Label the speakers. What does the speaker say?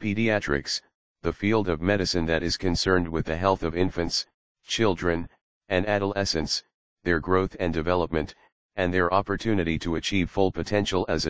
Speaker 1: pediatrics, the field of medicine that is concerned with the health of infants, children, and adolescents, their growth and development, and their opportunity to achieve full potential as